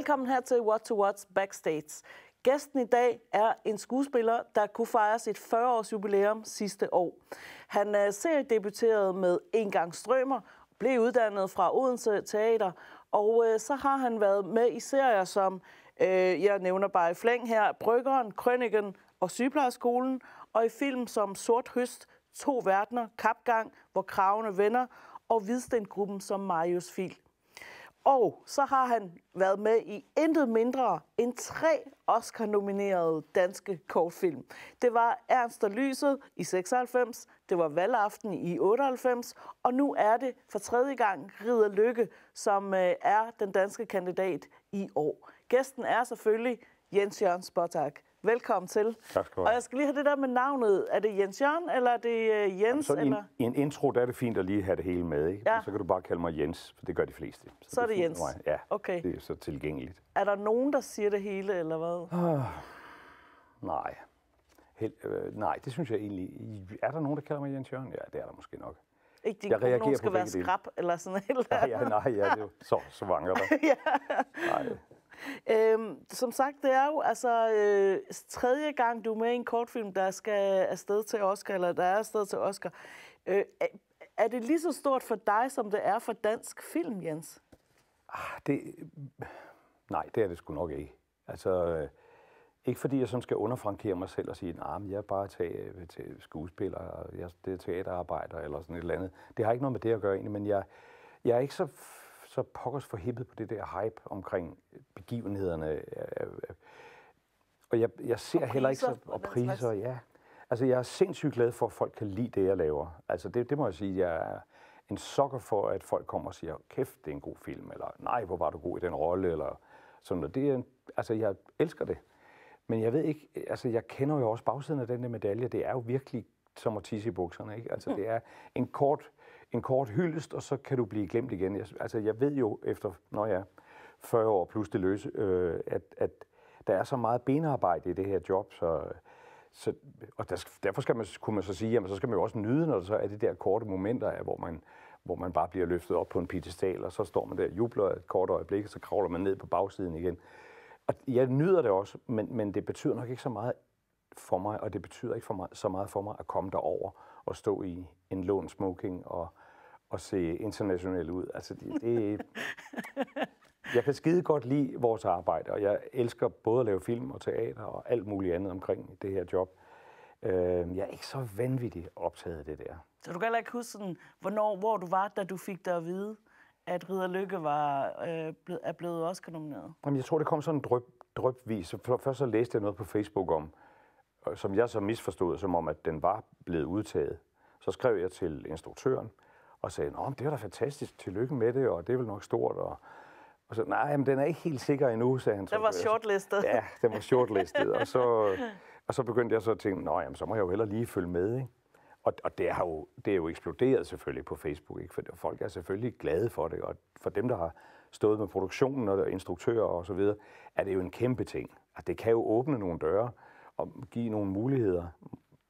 Velkommen her til What to Watch Backstage. Gæsten i dag er en skuespiller, der kunne fejre sit 40-års jubilæum sidste år. Han er øh, seriedebuteret med En gang strømmer, blev uddannet fra Odense Teater, og øh, så har han været med i serier som, øh, jeg nævner bare i flæng her, Bryggeren, Krønigen og Sygeplejerskolen, og i film som Sort Høst, To Verdener, Kapgang, Hvor Kravene Venner og Hvidstengruppen som Marius Fil. Og så har han været med i intet mindre end tre Oscar-nominerede danske kortfilm. Det var Ernst og Lyset i 96, det var Valgaften i 98, og nu er det for tredje gang Rider Lykke, som øh, er den danske kandidat i år. Gæsten er selvfølgelig Jens Jørgen Spottak. Velkommen til. Tak skal du have. Og jeg skal lige have det der med navnet. Er det Jens Jørgen, eller er det øh, Jens? Jamen, så eller? I, en, i en intro, der er det fint at lige have det hele med. Ikke? Ja. så kan du bare kalde mig Jens, for det gør de fleste. Så, så er det Jens? Mig. Ja, okay. det er så tilgængeligt. Er der nogen, der siger det hele, eller hvad? Ah, nej. Hel, øh, nej, det synes jeg egentlig... Er der nogen, der kalder mig Jens Jørgen? Ja, det er der måske nok. Ikke din jeg reagerer nogen skal på være skrab, eller sådan et eller andet. Ja, ja, nej, ja, det er jo så, så vanger der. ja. Nej, Øhm, som sagt, det er jo altså øh, tredje gang, du er med i en kortfilm, der skal afsted til Oscar, eller der er afsted til Oscar. Øh, er det lige så stort for dig, som det er for dansk film, Jens? Ah, det, nej, det er det sgu nok ikke. Altså, øh, ikke fordi jeg sådan skal underfrankere mig selv og sige, nej, nah, jeg er bare til, øh, til skuespiller, jeg, det er teaterarbejder eller sådan et eller andet. Det har ikke noget med det at gøre egentlig, men jeg, jeg er ikke så så pokkers for hippet på det der hype omkring begivenhederne. Øh, øh, og jeg, jeg ser og heller ikke så... Og priser, ja. Altså, jeg er sindssygt glad for, at folk kan lide det, jeg laver. Altså, det, det må jeg sige, jeg er en sokker for, at folk kommer og siger, kæft, det er en god film, eller nej, hvor var du god i den rolle, eller sådan noget. Det er, altså, jeg elsker det. Men jeg ved ikke, altså, jeg kender jo også bagsiden af den der medalje. Det er jo virkelig som at tisse i bukserne, ikke? Altså, mm. det er en kort en kort hyldest, og så kan du blive glemt igen. Jeg, altså, jeg ved jo efter, når jeg er 40 år plus det løse, øh, at, at der er så meget benarbejde i det her job, så, så, og der, derfor skal man, kunne man så sige, jamen, så skal man jo også nyde, når det så er det der korte momenter, hvor man, hvor man bare bliver løftet op på en pedestal, og så står man der og jubler et kort øjeblik, og så kravler man ned på bagsiden igen. Og jeg nyder det også, men, men det betyder nok ikke så meget for mig, og det betyder ikke for mig, så meget for mig at komme derover og stå i en lån smoking og, og se international ud. Altså, det, det, jeg kan skide godt lide vores arbejde, og jeg elsker både at lave film og teater og alt muligt andet omkring det her job. Øh, jeg er ikke så vanvittigt optaget af det der. Så du kan heller ikke huske, sådan, hvornår, hvor du var, da du fik dig at vide, at Ridder Lykke var, øh, ble, er blevet Oscar-nomineret? Jamen, jeg tror, det kom sådan en drøb, drøbvis. Først så læste jeg noget på Facebook om, som jeg så misforstod, som om, at den var blevet udtaget. Så skrev jeg til instruktøren og sagde, at det var da fantastisk, tillykke med det, og det er vel nok stort. Og, og så, nej, men den er ikke helt sikker endnu, sagde han. Den var shortlistet. Ja, den var shortlistet. og, så, og så begyndte jeg så at tænke, nå så må jeg jo heller lige følge med, ikke? Og, og det, er jo, det er jo eksploderet selvfølgelig på Facebook, ikke? for folk er selvfølgelig glade for det, og for dem, der har stået med produktionen og instruktører og så videre, er det jo en kæmpe ting. Og det kan jo åbne nogle døre, at give nogle muligheder,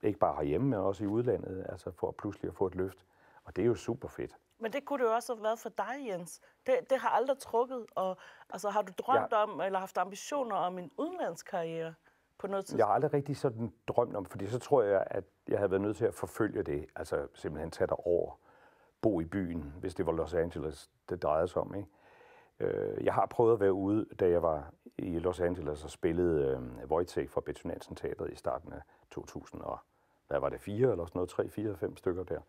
ikke bare herhjemme, men også i udlandet, altså for pludselig at få et løft. Og det er jo super fedt. Men det kunne det jo også have været for dig, Jens. Det, det har aldrig trukket, og altså, har du drømt ja. om, eller haft ambitioner om en udenlandskarriere? på noget tidspunkt? Jeg har aldrig rigtig sådan drømt om, fordi så tror jeg, at jeg havde været nødt til at forfølge det. Altså simpelthen tage dig over, bo i byen, hvis det var Los Angeles, det drejede sig om. Ikke? Øh, jeg har prøvet at være ude, da jeg var i Los Angeles og spillede øh, Wojtek fra Betty Nansen i starten af 2000 og hvad var det, fire eller sådan noget, tre, fire, fem stykker der.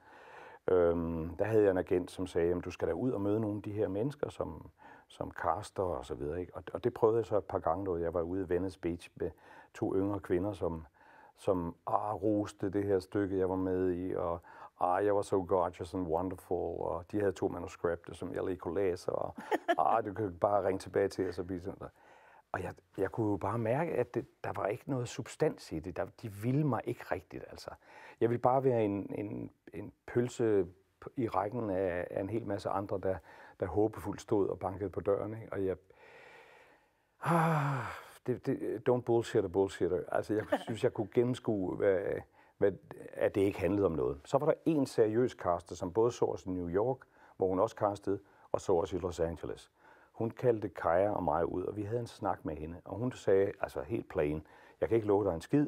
Øhm, der havde jeg en agent, som sagde, at du skal da ud og møde nogle af de her mennesker, som, som kaster og så videre. Ikke? Og, og det prøvede jeg så et par gange, da jeg var ude i Venice Beach med to yngre kvinder, som, som ah, roste det her stykke, jeg var med i, og, ah, jeg var så gorgeous and wonderful, og de havde to manuskripter, som jeg lige kunne læse, og ah, du kan bare ringe tilbage til os og blive sådan der. Og jeg, jeg kunne jo bare mærke, at det, der var ikke noget substans i det. Der, de ville mig ikke rigtigt, altså. Jeg ville bare være en, en, en pølse i rækken af, af en hel masse andre, der, der håbefuldt stod og bankede på døren. Ikke? Og jeg... Ah, det, det, don't bullshit a bullshitter. Altså, jeg synes, jeg kunne gennemskue, hvad, men at det ikke handlede om noget. Så var der en seriøs caster, som både så os i New York, hvor hun også castede, og så os i Los Angeles. Hun kaldte Kaja og mig ud, og vi havde en snak med hende, og hun sagde, altså helt plain, jeg kan ikke love dig en skid,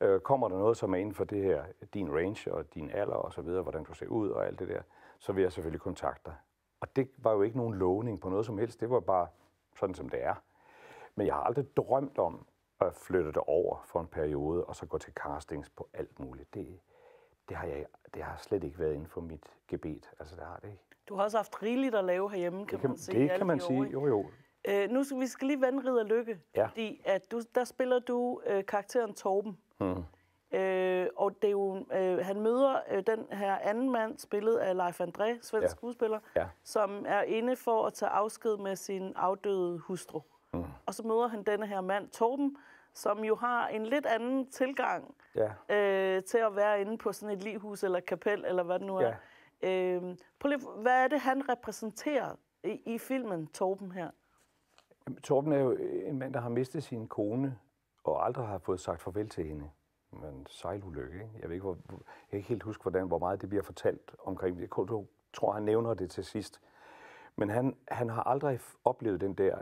øh, kommer der noget, som er inden for det her, din range og din alder og så videre, hvordan du ser ud og alt det der, så vil jeg selvfølgelig kontakte dig. Og det var jo ikke nogen lovning på noget som helst, det var bare sådan, som det er. Men jeg har aldrig drømt om og flytter det over for en periode, og så går til castings på alt muligt. Det, det har, jeg, det har slet ikke været inden for mit gebet. Altså, det har det ikke. Du har også haft rigeligt at lave herhjemme, kan, kan man sige. Det kan man sige, jo jo. Øh, nu skal vi skal lige vende og Lykke, ja. fordi at du, der spiller du øh, karakteren Torben. Hmm. Øh, og det er jo, øh, han møder øh, den her anden mand, spillet af Leif André, svensk ja. skuespiller, ja. som er inde for at tage afsked med sin afdøde hustru. Mm. Og så møder han denne her mand, Torben, som jo har en lidt anden tilgang ja. øh, til at være inde på sådan et lighus eller et kapel, eller hvad det nu er. Ja. Øh, prøv lige, hvad er det, han repræsenterer i, i filmen, Torben her? Jamen, Torben er jo en mand, der har mistet sin kone, og aldrig har fået sagt farvel til hende. Men sejlulykke, ikke? Jeg, ved ikke, hvor, jeg kan ikke helt huske, hvordan, hvor meget det bliver fortalt omkring. Jeg tror, han nævner det til sidst. Men han, han har aldrig oplevet den der,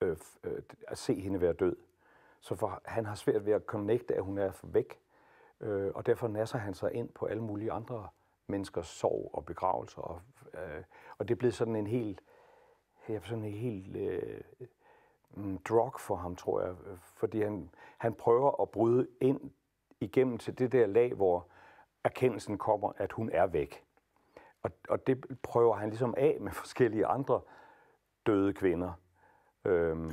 øh, øh, at se hende være død. Så for, han har svært ved at connecte, at hun er for væk. Øh, og derfor nasser han sig ind på alle mulige andre menneskers sorg og begravelser. Og, øh, og det er blevet sådan en helt, sådan en helt øh, mm, drug for ham, tror jeg. Fordi han, han prøver at bryde ind igennem til det der lag, hvor erkendelsen kommer, at hun er væk. Og, og det prøver han ligesom af med forskellige andre døde kvinder. Øhm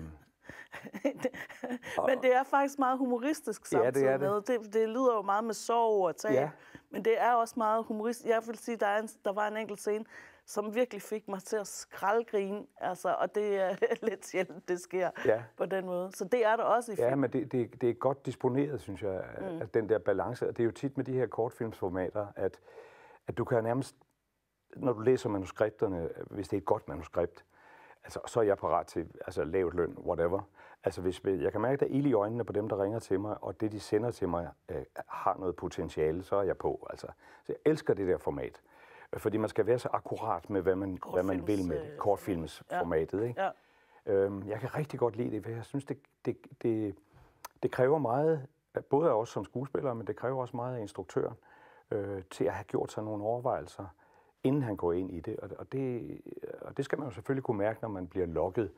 men det er faktisk meget humoristisk samtidig ja, det er det. med. Det, det lyder jo meget med sorg og tag, ja. men det er også meget humoristisk. Jeg vil sige, der, er en, der var en enkelt scene, som virkelig fik mig til at skraldgrine, altså, og det er lidt sjældent, det sker ja. på den måde. Så det er der også i film. Ja, men det, det, det er godt disponeret, synes jeg, mm. at den der balance. Og det er jo tit med de her kortfilmsformater, at, at du kan nærmest, når du læser manuskripterne, hvis det er et godt manuskript, altså, så er jeg parat til altså, lavt løn, whatever. Altså, hvis, jeg kan mærke, at der er i øjnene på dem, der ringer til mig, og det, de sender til mig, øh, har noget potentiale, så er jeg på. Altså. Så jeg elsker det der format. Fordi man skal være så akkurat med, hvad man, hvad man vil med øh, kortfilmsformatet. Ja. Ikke? Ja. Øhm, jeg kan rigtig godt lide det, for jeg synes, det, det, det, det kræver meget, både af os som skuespillere, men det kræver også meget af instruktøren, øh, til at have gjort sig nogle overvejelser inden han går ind i det. Og, og det. og det skal man jo selvfølgelig kunne mærke, når man bliver lokket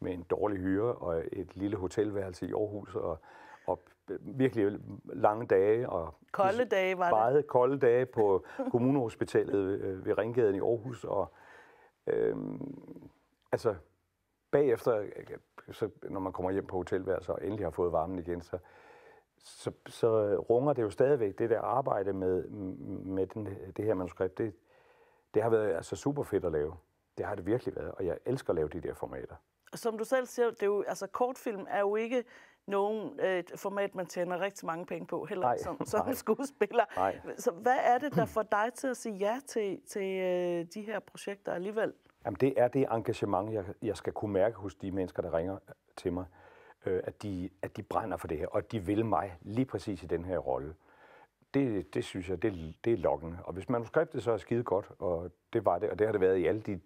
med en dårlig hyre og et lille hotelværelse i Aarhus og, og virkelig lange dage. Og kolde dage var meget det. kolde dage på kommunehospitalet ved Ringgaden i Aarhus. Og, øhm, altså, bagefter, så, når man kommer hjem på hotelværelse og endelig har fået varmen igen, så, så, så runger det jo stadigvæk. Det der arbejde med, med den, det her manuskript, det, det har været altså super fedt at lave. Det har det virkelig været, og jeg elsker at lave de der formater. Og som du selv siger, det er jo, altså kortfilm er jo ikke nogen øh, et format, man tjener rigtig mange penge på, heller nej, som, som nej, skuespiller. Nej. Så hvad er det, der får dig til at sige ja til, til øh, de her projekter alligevel? Jamen det er det engagement, jeg, jeg skal kunne mærke hos de mennesker, der ringer øh, til mig, øh, at, de, at de brænder for det her, og at de vil mig lige præcis i den her rolle det, det synes jeg, det, det er lokkende. Og hvis manuskriptet så er skide godt, og det var det, og det har det været i alle de,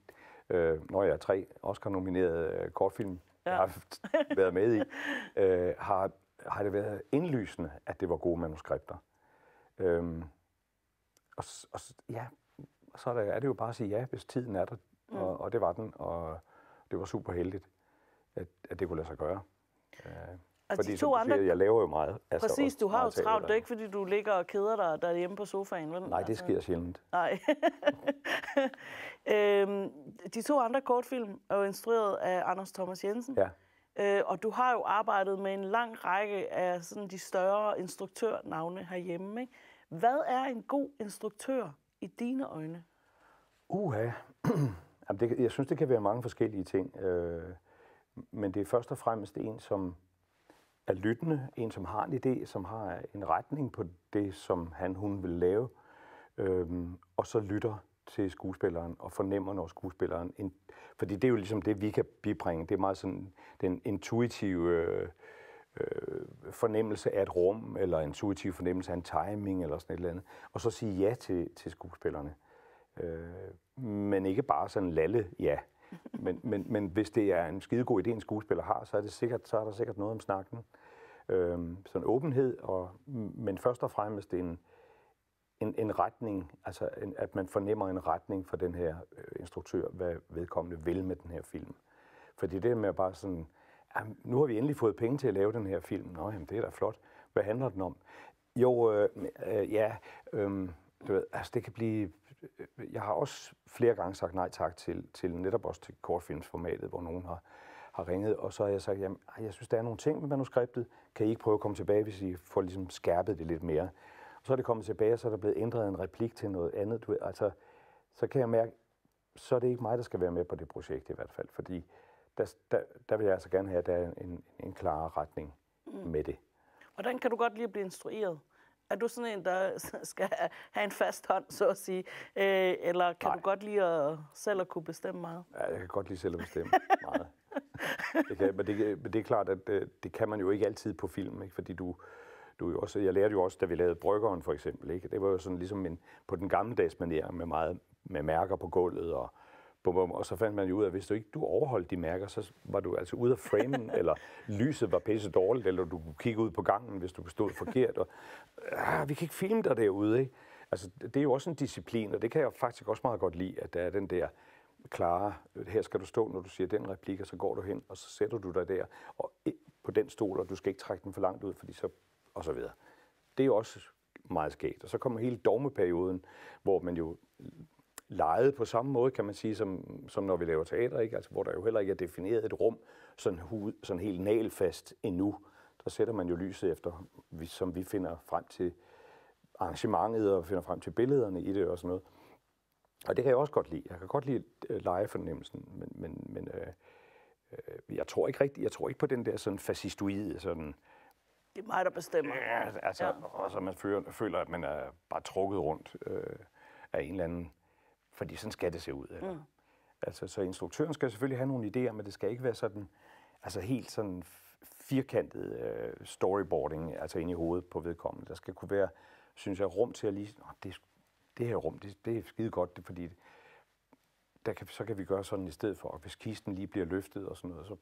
øh, når jeg er tre Oscar-nominerede øh, kortfilm, ja. jeg har været med i, øh, har, har det været indlysende, at det var gode manuskripter. Øhm, og, og ja, så er, der, er det jo bare at sige ja, hvis tiden er der, mm. og, og det var den, og det var super heldigt, at, at det kunne lade sig gøre. Øh. Og fordi de to andre... Siger, jeg laver jo meget. Altså, Præcis, du har jo travlt. Det er ikke, fordi du ligger og keder dig derhjemme på sofaen, vel? Nej, det altså- sker sjældent. Nej. øhm, de to andre kortfilm er jo instrueret af Anders Thomas Jensen. Ja. Øh, og du har jo arbejdet med en lang række af sådan de større instruktørnavne herhjemme. Ikke? Hvad er en god instruktør i dine øjne? Uha. Jamen, det, jeg synes, det kan være mange forskellige ting. Øh, men det er først og fremmest en, som er lyttende, en, som har en idé, som har en retning på det, som han, hun vil lave, øhm, og så lytter til skuespilleren og fornemmer, når skuespilleren... En, fordi det er jo ligesom det, vi kan bibringe. Det er meget sådan den intuitive øh, øh, fornemmelse af et rum, eller intuitiv fornemmelse af en timing, eller sådan et eller andet. Og så sige ja til, til skuespillerne. Øh, men ikke bare sådan lalle ja. Men, men, men hvis det er en skidegod idé, en skuespiller har, så er, det sikkert, så er der sikkert noget om snakken. Øhm, sådan åbenhed, og, men først og fremmest en, en, en retning, altså en, at man fornemmer en retning for den her øh, instruktør, hvad vedkommende vil med den her film. Fordi det med bare sådan, jamen, nu har vi endelig fået penge til at lave den her film. Nå, jamen, det er da flot. Hvad handler den om? Jo, øh, øh, ja, øh, du ved, altså det kan blive Øh, øh, jeg har også flere gange sagt nej tak til, til netop også til kortfilmsformatet, hvor nogen har, har ringet, og så har jeg sagt, jamen, jeg synes, der er nogle ting med manuskriptet. Kan I ikke prøve at komme tilbage, hvis I får ligesom skærpet det lidt mere? Og så er det kommet tilbage, og så er der blevet ændret en replik til noget andet. Du, altså, så kan jeg mærke, så er det ikke mig, der skal være med på det projekt i hvert fald, fordi der, der, der vil jeg altså gerne have, at der er en, en klarere retning mm. med det. Hvordan kan du godt lige blive instrueret? Er du sådan en, der skal have en fast hånd, så at sige? Øh, eller kan Nej. du godt lide at, selv at kunne bestemme meget? Ja, jeg kan godt lide selv at bestemme meget. Det kan, men, det, men det er klart, at det, øh, det kan man jo ikke altid på film, ikke? fordi du, du jo også, jeg lærte jo også, da vi lavede Bryggeren for eksempel, ikke? det var jo sådan ligesom en, på den dags manier med meget med mærker på gulvet og bum, bum, og så fandt man jo ud af, at hvis du ikke du overholdt de mærker, så var du altså ude af framen, eller lyset var pisse dårligt, eller du kunne kigge ud på gangen, hvis du stod forkert. Og, ah, vi kan ikke filme dig derude, ikke? Altså, det er jo også en disciplin, og det kan jeg faktisk også meget godt lide, at der er den der klare, her skal du stå, når du siger den replik, og så går du hen, og så sætter du dig der og på den stol, og du skal ikke trække den for langt ud, fordi så, og så videre. Det er jo også meget skægt. Og så kommer hele dogmeperioden, hvor man jo leget på samme måde, kan man sige, som, som når vi laver teater, ikke? Altså, hvor der jo heller ikke er defineret et rum sådan, hud, sådan helt nalfast endnu. Der sætter man jo lyset efter, som vi finder frem til arrangementet og finder frem til billederne i det og sådan noget. Og det kan jeg også godt lide. Jeg kan godt lide øh, legefornemmelsen, men, men, men øh, øh, jeg tror ikke rigtigt, jeg tror ikke på den der sådan fascistoide, sådan... Det er mig, der bestemmer. Ja, altså, ja. og så man føler, føler, at man er bare trukket rundt øh, af en eller anden fordi sådan skal det se ud. Eller? Mm. Altså, så instruktøren skal selvfølgelig have nogle idéer, men det skal ikke være sådan, altså helt sådan firkantet øh, storyboarding, altså ind i hovedet på vedkommende. Der skal kunne være, synes jeg, rum til at lige, Nå, det, det her rum, det, det er skide godt, det, fordi der kan, så kan vi gøre sådan i stedet for, og hvis kisten lige bliver løftet og sådan noget, så,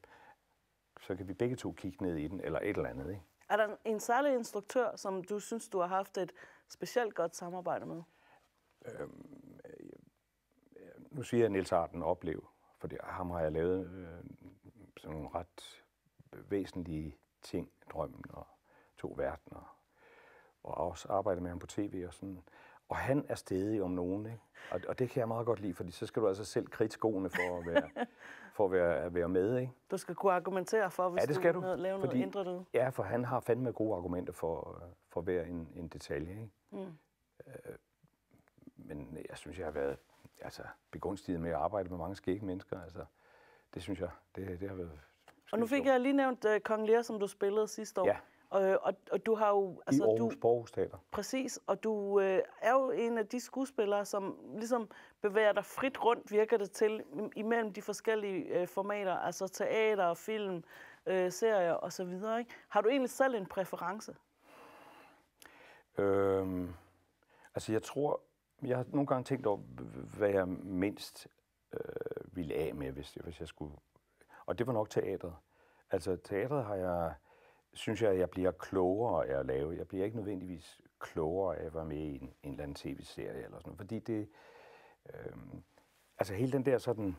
så kan vi begge to kigge ned i den, eller et eller andet, ikke? Er der en særlig instruktør, som du synes, du har haft et specielt godt samarbejde med? Øhm, nu siger jeg Niels Arden Oplev, for det, ham har jeg lavet øh, sådan nogle ret væsentlige ting, drømmen og to verdener, og også arbejdet med ham på tv og sådan. Og han er stedig om nogen, ikke? Og, og det kan jeg meget godt lide, fordi så skal du altså selv kridt skoene for at være, for at være, at være med, ikke? Du skal kunne argumentere for, hvis ja, det skal du, skal lave fordi, noget ændret ud. Ja, for han har fandme gode argumenter for, for hver en, en detalje, ikke? Mm. Øh, men jeg synes, jeg har været altså, begunstiget med at arbejde med mange skægge mennesker. Altså, det synes jeg, det, det har været... Og nu fik jeg lige nævnt uh, Kong Lear, som du spillede sidste år. Ja. Og, øh, og, og du har jo... Altså, I Aarhus du, Teater. Præcis, og du øh, er jo en af de skuespillere, som ligesom bevæger dig frit rundt, virker det til, imellem de forskellige øh, formater, altså teater, film, øh, serier osv. Ikke? Har du egentlig selv en præference? Øhm, altså jeg tror, jeg har nogle gange tænkt over, hvad jeg mindst øh, ville af med, hvis, hvis jeg skulle. Og det var nok teatret. Altså teatret har jeg, synes jeg, jeg bliver klogere af at lave. Jeg bliver ikke nødvendigvis klogere af at være med i en, en eller anden tv-serie eller sådan noget. Fordi det, øh, altså hele den der sådan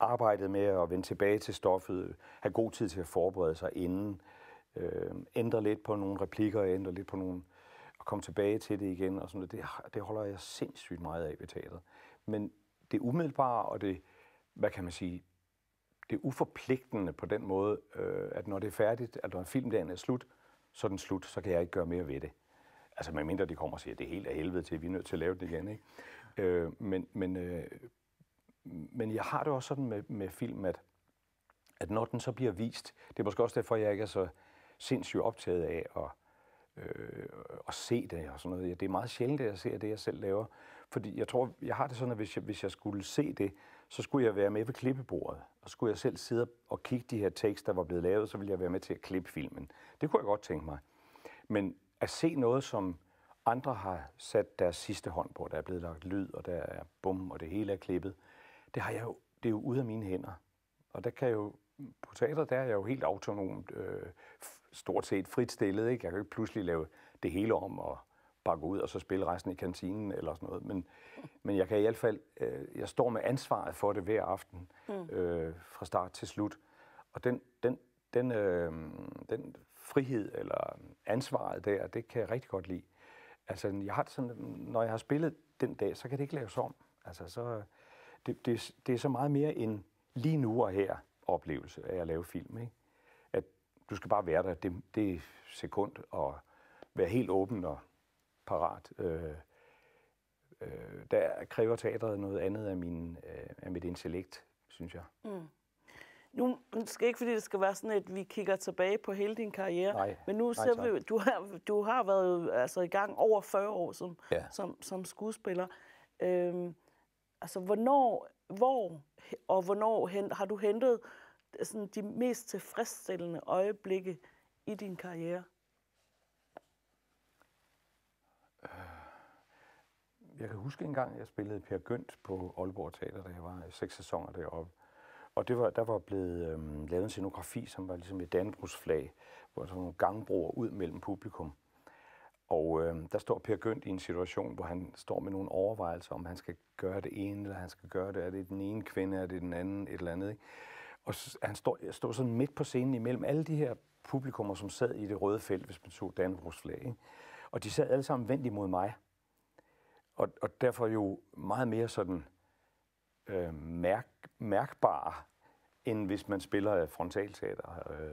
arbejdet med at vende tilbage til stoffet, have god tid til at forberede sig inden, øh, ændre lidt på nogle replikker, ændre lidt på nogle komme tilbage til det igen, og sådan noget. Det, det holder jeg sindssygt meget af ved teateret. Men det umiddelbare og det, hvad kan man sige, det uforpligtende på den måde, øh, at når det er færdigt, at når filmdagen er slut, så er den slut, så kan jeg ikke gøre mere ved det. Altså medmindre de kommer og siger, at det er helt af helvede til, vi er nødt til at lave det igen. Ikke? Øh, men, men, øh, men jeg har det også sådan med, med film, at, at når den så bliver vist, det er måske også derfor, jeg ikke er så sindssygt optaget af at øh, og se det og sådan noget. Ja, det er meget sjældent, at jeg ser det, jeg selv laver. Fordi jeg tror, jeg har det sådan, at hvis jeg, hvis jeg skulle se det, så skulle jeg være med ved klippebordet. Og skulle jeg selv sidde og kigge de her tekster, der var blevet lavet, så ville jeg være med til at klippe filmen. Det kunne jeg godt tænke mig. Men at se noget, som andre har sat deres sidste hånd på, der er blevet lagt lyd, og der er bum, og det hele er klippet, det, har jeg jo, det er jo ude af mine hænder. Og der kan jeg jo, på teateret, der er jeg jo helt autonomt øh, stort set frit stillet. Ikke? Jeg kan jo ikke pludselig lave det hele om og bare gå ud og så spille resten i kantinen eller sådan noget. Men, men jeg kan i hvert fald, øh, jeg står med ansvaret for det hver aften, mm. øh, fra start til slut. Og den, den, den, øh, den frihed eller ansvaret der, det kan jeg rigtig godt lide. Altså, jeg har sådan, når jeg har spillet den dag, så kan det ikke laves om. Altså, så, det, det, det er så meget mere en lige nu og her oplevelse af at lave film, ikke? Du skal bare være der det, det sekund og være helt åben og parat. Øh, øh, der kræver teatret noget andet af, min, øh, af mit intellekt, synes jeg. Mm. Nu skal ikke, fordi det skal være sådan, at vi kigger tilbage på hele din karriere, nej, men nu ser vi, du har, du har været altså, i gang over 40 år som, ja. som, som skuespiller. Øhm, altså, hvornår, hvor og hvornår hen, har du hentet sådan de mest tilfredsstillende øjeblikke i din karriere? Jeg kan huske en gang, jeg spillede Per Gønt på Aalborg Teater, da jeg var øh, seks sæsoner deroppe. Og det var, der var blevet øhm, lavet en scenografi, som var ligesom et Danbrugsflag, hvor der var nogle gangbroer ud mellem publikum. Og øh, der står Per Gønt i en situation, hvor han står med nogle overvejelser, om han skal gøre det ene, eller han skal gøre det. Er det den ene kvinde, er det den anden, et eller andet. Ikke? Og han står, står sådan midt på scenen imellem alle de her publikummer, som sad i det røde felt, hvis man så Dannebrogs flag. Ikke? Og de sad alle sammen vendt imod mig. Og, og derfor jo meget mere sådan øh, mærk, mærkbar, end hvis man spiller frontalteater, øh,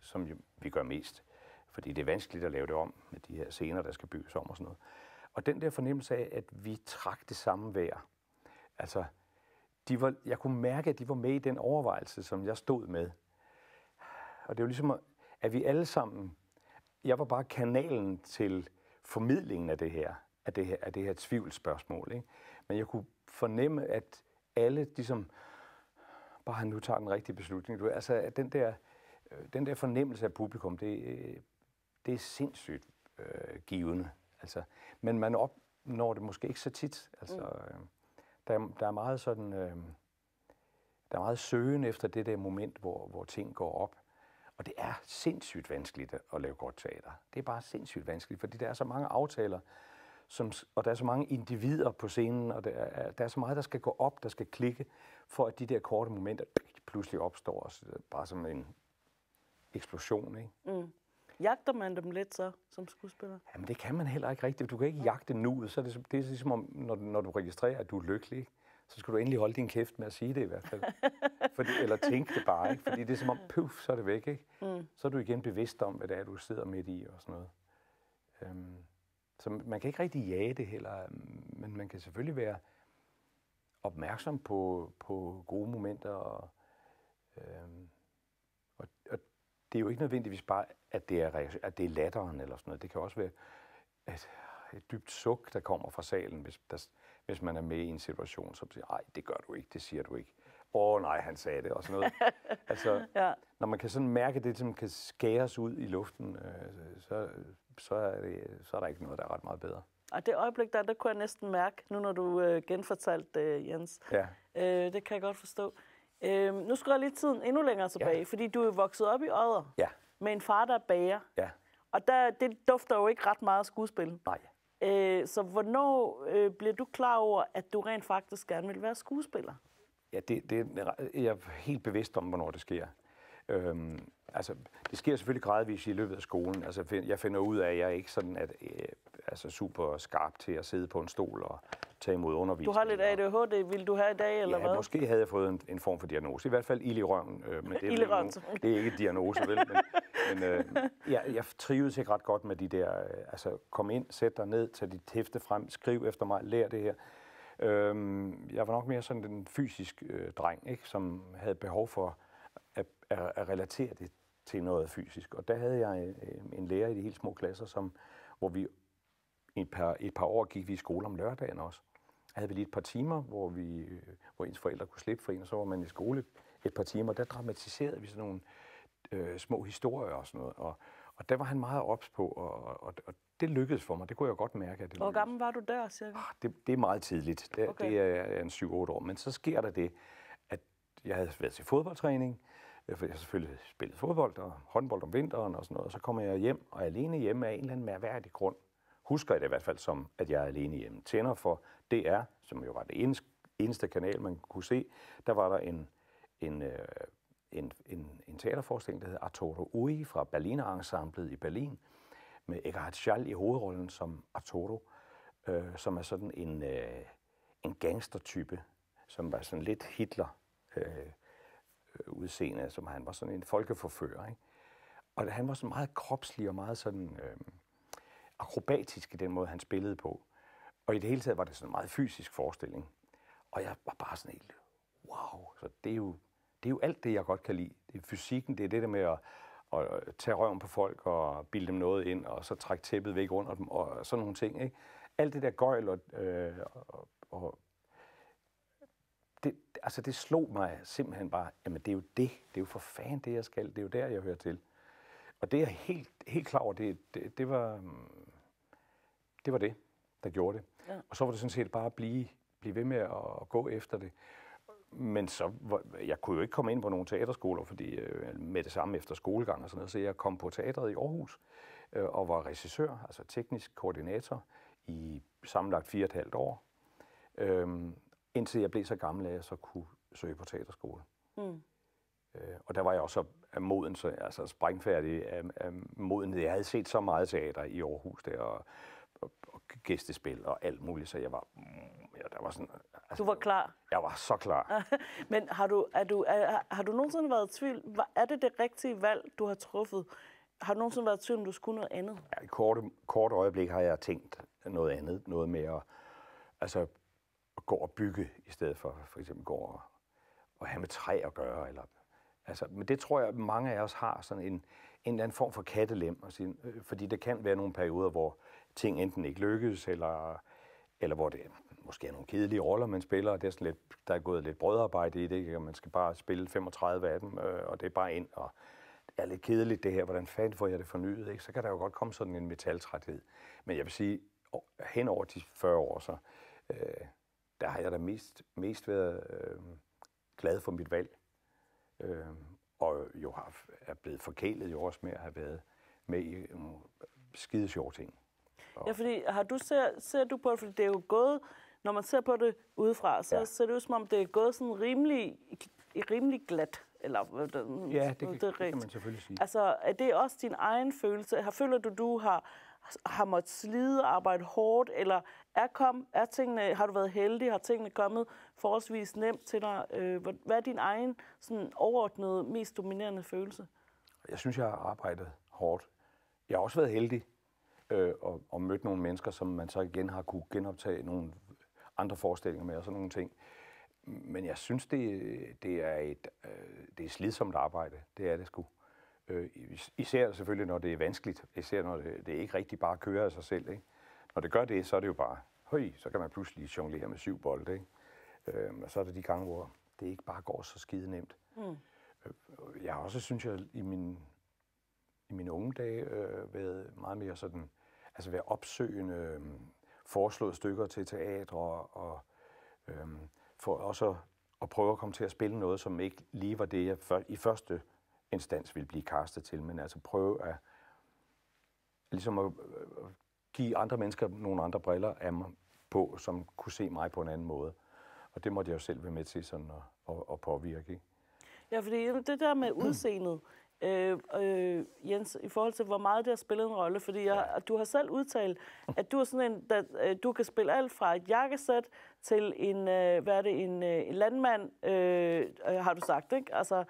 som jo, vi gør mest. Fordi det er vanskeligt at lave det om med de her scener, der skal bygges om og sådan noget. Og den der fornemmelse af, at vi trak det samme vejr. Altså, de var, jeg kunne mærke, at de var med i den overvejelse, som jeg stod med. Og det var ligesom, at vi alle sammen, jeg var bare kanalen til formidlingen af det her, af det her, af det her tvivlsspørgsmål. Ikke? Men jeg kunne fornemme, at alle ligesom, bare nu tager den rigtige beslutning. Du, altså, at den der, øh, den der fornemmelse af publikum, det, øh, det er sindssygt øh, givende. Altså, men man opnår det måske ikke så tit. Altså, mm. Øh, der, der er meget sådan, øh, der er meget søgen efter det der moment, hvor, hvor ting går op. Og det er sindssygt vanskeligt at lave godt teater. Det er bare sindssygt vanskeligt, fordi der er så mange aftaler, som, og der er så mange individer på scenen, og der er, der er så meget, der skal gå op, der skal klikke, for at de der korte momenter pludselig opstår, og bare som en eksplosion. Ikke? Mm. Jagter man dem lidt så, som skuespiller? Jamen det kan man heller ikke rigtigt. Du kan ikke jagte nuet. Så er det, det er ligesom, om, når, når du registrerer, at du er lykkelig, så skal du endelig holde din kæft med at sige det i hvert fald. Fordi, eller tænke det bare, ikke? Fordi det er som om, puff, så er det væk, ikke? Mm. Så er du igen bevidst om, hvad det er, du sidder midt i og sådan noget. Øhm, så man kan ikke rigtig jage det heller, øhm, men man kan selvfølgelig være opmærksom på, på gode momenter og... Øhm, og, og det er jo ikke nødvendigvis bare at det, er, at det er latteren eller sådan noget. Det kan også være et, et dybt suk, der kommer fra salen, hvis, der, hvis man er med i en situation, som siger, nej, det gør du ikke, det siger du ikke. Åh oh, nej, han sagde det, og sådan noget. altså, ja. Når man kan sådan mærke det, som kan skæres ud i luften, øh, så, så, er det, så er der ikke noget, der er ret meget bedre. Og det øjeblik der, der kunne jeg næsten mærke, nu når du øh, genfortalte øh, Jens. Ja. Øh, det kan jeg godt forstå. Øh, nu skal jeg lige tiden endnu længere tilbage, ja. fordi du er vokset op i Odder. Ja med en far, der bager. Ja. Og der, det dufter jo ikke ret meget skuespil. Nej. Øh, så hvornår øh, bliver du klar over, at du rent faktisk gerne vil være skuespiller? Ja, det, det, jeg er helt bevidst om, hvornår det sker. Øhm, altså, det sker selvfølgelig gradvist i løbet af skolen. Altså, jeg finder ud af, at jeg ikke sådan at, øh, altså, super skarp til at sidde på en stol og tage imod undervisning. Du har lidt ADHD, vil du have i dag, eller ja, hvad? måske havde jeg fået en, en form for diagnose. I hvert fald ild i røven. Øh, men det, er røven. Nu, det er ikke en diagnose, vel? Men, men øh, jeg, jeg trivedes ikke ret godt med de der... Øh, altså, kom ind, sæt dig ned, tag dit hæfte frem, skriv efter mig, lær det her. Øh, jeg var nok mere sådan en fysisk øh, dreng, ikke, som havde behov for at, at, at relatere det til noget fysisk. Og der havde jeg øh, en lærer i de helt små klasser, som, hvor vi et par, et par år gik vi i skole om lørdagen også. Der havde vi lige et par timer, hvor, vi, øh, hvor ens forældre kunne slippe for en, og så var man i skole et par timer. Der dramatiserede vi sådan nogle øh, små historier og sådan noget. Og, og der var han meget ops på, og, og, og det lykkedes for mig. Det kunne jeg godt mærke, at det Hvor gammel var du der, siger Ah, det, det er meget tidligt. Det, okay. det er en 7-8 år. Men så sker der det, at jeg havde været til fodboldtræning, øh, for jeg har selvfølgelig spillet fodbold og håndbold om vinteren og sådan noget, og så kommer jeg hjem, og alene hjemme af en eller anden mærværdig grund, husker jeg det i hvert fald som, at jeg er alene hjemme. Tænder for DR, som jo var det eneste kanal, man kunne se, der var der en, en, øh, en, en, en teaterforestilling, der hed Arturo Ui fra Berliner Ensemblet i Berlin, med Eckhart Schall i hovedrollen som Arturo, øh, som er sådan en, øh, en gangstertype, som var sådan lidt Hitler øh, udseende, som han var sådan en folkeforfører. Ikke? Og han var så meget kropslig og meget sådan... Øh, akrobatisk i den måde, han spillede på. Og i det hele taget var det sådan en meget fysisk forestilling. Og jeg var bare sådan helt, wow, så det er jo, det er jo alt det, jeg godt kan lide. Det er fysikken, det er det der med at, at tage røven på folk og bilde dem noget ind, og så trække tæppet væk under dem, og sådan nogle ting. Ikke? Alt det der gøjl og, øh, og, og det, altså det slog mig simpelthen bare, jamen det er jo det, det er jo for fanden det, jeg skal, det er jo der, jeg hører til. Og det er jeg helt, helt klar over, det, det, det, var, mm, det var det, der gjorde det. Ja. Og så var det sådan set bare at blive, blive ved med at, gå efter det. Men så, jeg kunne jo ikke komme ind på nogle teaterskoler, fordi øh, med det samme efter skolegang og sådan noget, så jeg kom på teatret i Aarhus øh, og var regissør, altså teknisk koordinator, i sammenlagt fire og et halvt år. Øh, indtil jeg blev så gammel, at jeg så kunne søge på teaterskole. Mm. og der var jeg også af moden, så, altså sprængfærdig af, af moden. Jeg havde set så meget teater i Aarhus der, og, og, og gæstespil og alt muligt, så jeg var, mm, ja, der var sådan... Altså, du var klar? Jeg var så klar. Men har du, er du, er, har du nogensinde været i tvivl? Er det det rigtige valg, du har truffet? Har du nogensinde været i tvivl, om du skulle noget andet? Ja, i kort, kort øjeblik har jeg tænkt noget andet. Noget med at, altså, at gå og bygge, i stedet for for eksempel gå og, og have med træ at gøre, eller Altså, men det tror jeg, mange af os har sådan en, en eller anden form for kattelem, og sin, øh, fordi der kan være nogle perioder, hvor ting enten ikke lykkes, eller, eller hvor det måske er nogle kedelige roller, man spiller, og det er sådan lidt, der er gået lidt brødarbejde i det, ikke? og man skal bare spille 35 af dem, øh, og det er bare ind, og det er lidt kedeligt det her, hvordan fanden får jeg det fornyet, ikke? så kan der jo godt komme sådan en metaltræthed. Men jeg vil sige, hen over de 40 år, så, øh, der har jeg da mest, mest været øh, glad for mit valg øh, og jo har, er blevet forkælet jo også med at have været med i nogle skide sjove ting. Og... Ja, fordi har du ser, ser du på det, fordi det er jo gået, når man ser på det udefra, så ja. ser det ud som om, det er gået sådan rimelig, rimelig glat. Eller, ja, det kan, det, det kan man selvfølgelig sige. Altså, er det også din egen følelse? Har, føler du, du har har måttet slide og arbejde hårdt, eller er, kom, er tingene, har du været heldig, har tingene kommet forholdsvis nemt til dig? Øh, hvad er din egen sådan, overordnede, mest dominerende følelse? Jeg synes, jeg har arbejdet hårdt. Jeg har også været heldig øh, og, og mødt nogle mennesker, som man så igen har kunne genoptage nogle andre forestillinger med og sådan nogle ting. Men jeg synes, det, det, er, et, øh, det er slidsomt arbejde. Det er det sgu. Øh, Øh, især selvfølgelig, når det er vanskeligt. Især når det, det er ikke rigtig bare kører af sig selv. Ikke? Når det gør det, så er det jo bare, høj, så kan man pludselig jonglere med syv bolde. Ikke? Øh, og så er det de gange, hvor det ikke bare går så skide nemt. Mm. Øh, jeg har også, synes jeg, i min, i mine unge dage øh, været meget mere sådan, altså været opsøgende, øh, foreslået stykker til teatre og, og øh, for også at, at prøve at komme til at spille noget, som ikke lige var det, jeg før, i første instans vil blive kastet til, men altså prøve at ligesom at øh, give andre mennesker nogle andre briller af mig på, som kunne se mig på en anden måde. Og det måtte jeg jo selv være med til sådan at, at, at påvirke. Ikke? Ja, fordi det der med udseendet, øh, øh, Jens, i forhold til, hvor meget det har spillet en rolle, fordi jeg, ja. du har selv udtalt, at du er sådan en, der, øh, du kan spille alt fra et jakkesæt til en, øh, hvad er det, en, en landmand, øh, har du sagt, ikke? Altså,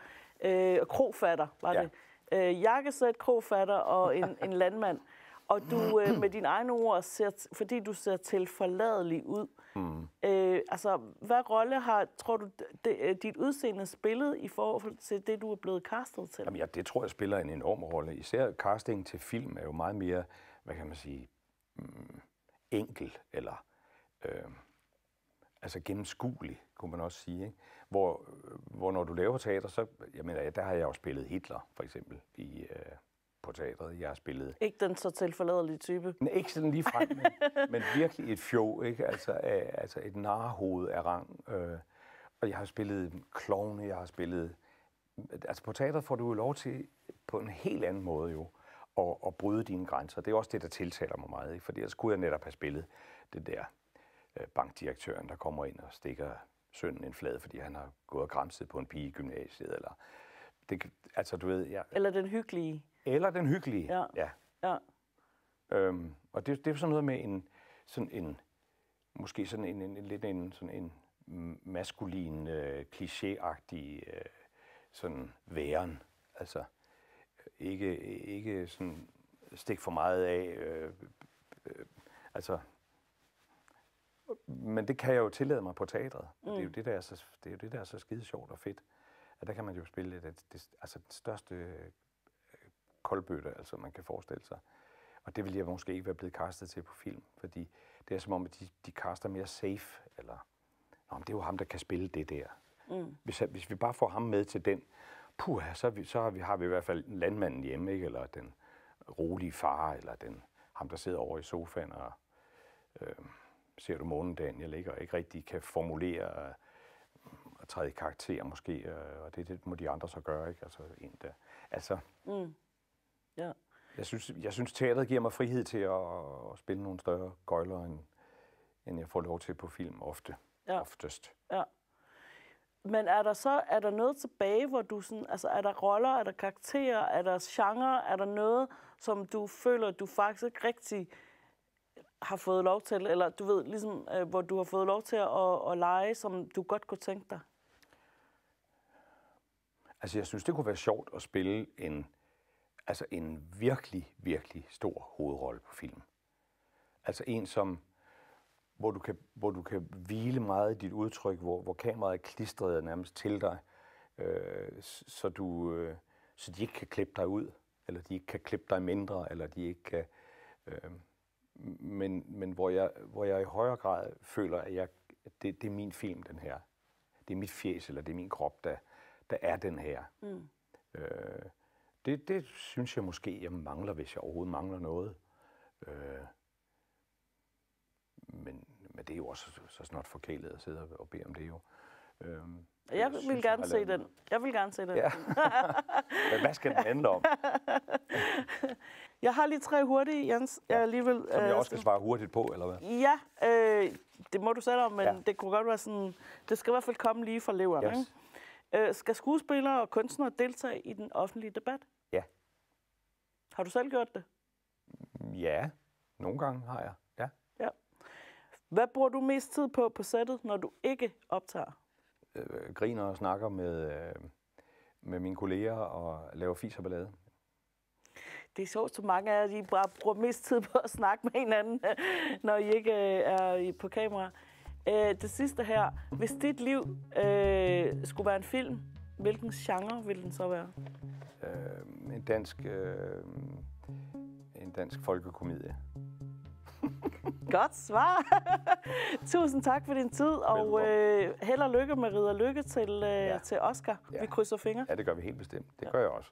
øh, krofatter var ja. det. Øh, jakkesæt, krofatter og en, en landmand. Og du øh, med dine egne ord, ser, fordi du ser til forladelig ud, mm. øh, altså hvad rolle har, tror du, det, øh, dit udseende spillet i forhold til det, du er blevet castet til? Jamen ja, det tror jeg spiller en enorm rolle. Især casting til film er jo meget mere, hvad kan man sige, mm, enkel eller øh, altså gennemskuelig, kunne man også sige. Ikke? Hvor, hvor når du laver teater, så, jeg mener, der har jeg jo spillet Hitler, for eksempel, i, øh, på teatret. Jeg har spillet... Ikke den så tilforladelige type? Nej, ikke sådan lige frem, men, men virkelig et fjol, ikke? Altså, af, altså et narhoved af rang. Øh, og jeg har spillet klovne, jeg har spillet... Altså på teateret får du jo lov til på en helt anden måde jo at, at bryde dine grænser. Det er også det, der tiltaler mig meget, ikke? fordi ellers kunne jeg netop have spillet det der øh, bankdirektøren, der kommer ind og stikker sønnen en flad, fordi han har gået og græmset på en pige i gymnasiet, eller det, altså, du ved, ja. Eller den hyggelige. Eller den hyggelige, ja. ja. ja. Øhm, og det, det er sådan noget med en, sådan en måske sådan en, en, en lidt en, sådan en maskulin, øh, klichéagtig øh, sådan væren. Altså, ikke, ikke sådan stik for meget af. Øh, øh, altså, men det kan jeg jo tillade mig på teatret. Mm. Det, er jo mm. det, der er så, det er jo det, der er så skide sjovt og fedt. At der kan man jo spille det, det, altså den største øh, koldbøtte, altså man kan forestille sig. Og det ville jeg måske ikke være blevet kastet til på film, fordi det er som om, at de, de kaster mere safe, eller Nå, men det er jo ham, der kan spille det der. Mm. Hvis, hvis vi bare får ham med til den, puh, så, vi, så har, vi, har vi i hvert fald landmanden hjemme, ikke? eller den rolige far, eller den, ham, der sidder over i sofaen og øh, ser du Daniel, ikke? og ikke rigtig kan formulere og øh, træde i karakter måske, øh, og det, det må de andre så gøre, ikke? Altså, en der. Altså, mm. ja. jeg, synes, jeg synes, teateret giver mig frihed til at, at spille nogle større gøjler, end, end jeg får lov til på film ofte. Ja. Oftest. Ja. Men er der så er der noget tilbage, hvor du sådan, altså er der roller, er der karakterer, er der genre, er der noget, som du føler, du faktisk ikke rigtig har fået lov til, eller du ved, ligesom, øh, hvor du har fået lov til at, at lege, som du godt kunne tænke dig? Altså, jeg synes, det kunne være sjovt at spille en, altså en virkelig, virkelig stor hovedrolle på film. Altså en, som, hvor du kan, hvor du kan hvile meget i dit udtryk, hvor, hvor kameraet er klistret nærmest til dig, øh, så, du, øh, så de ikke kan klippe dig ud, eller de ikke kan klippe dig mindre, eller de ikke kan... Øh, men, men hvor, jeg, hvor jeg i højere grad føler, at jeg, at det, det er min film, den her. Det er mit fjes, eller det er min krop, der, der er den her. Mm. Øh, det, det synes jeg måske, jeg mangler, hvis jeg overhovedet mangler noget. Øh, men, men det er jo også så snart forkælet at sidde og bede om det jo. Øh, jeg vil synes, gerne se den. Jeg vil gerne se den. Ja. Men hvad skal den handle om? jeg har lige tre hurtige, Jens. Jeg ja. alligevel, Som jeg øh, også skal svare hurtigt på, eller hvad? Ja, øh, det må du selv om, men ja. det kunne godt være sådan... Det skal i hvert fald komme lige fra leveren, yes. ikke? Øh, skal skuespillere og kunstnere deltage i den offentlige debat? Ja. Har du selv gjort det? Ja, nogle gange har jeg, ja. ja. Hvad bruger du mest tid på på sættet, når du ikke optager? øh, griner og snakker med, øh, med mine kolleger og laver fis og ballade. Det er sjovt, så mange af jer bare bruger mest tid på at snakke med hinanden, når I ikke øh, er på kamera. Øh, det sidste her. Hvis dit liv øh, skulle være en film, hvilken genre ville den så være? Øh, en dansk... Øh, en dansk folkekomedie. Godt svar. Tusind tak for din tid, og øh, held og lykke med Ridder Lykke til, øh, ja. til Oscar. Ja. Vi krydser fingre. Ja, det gør vi helt bestemt. Det ja. gør jeg også.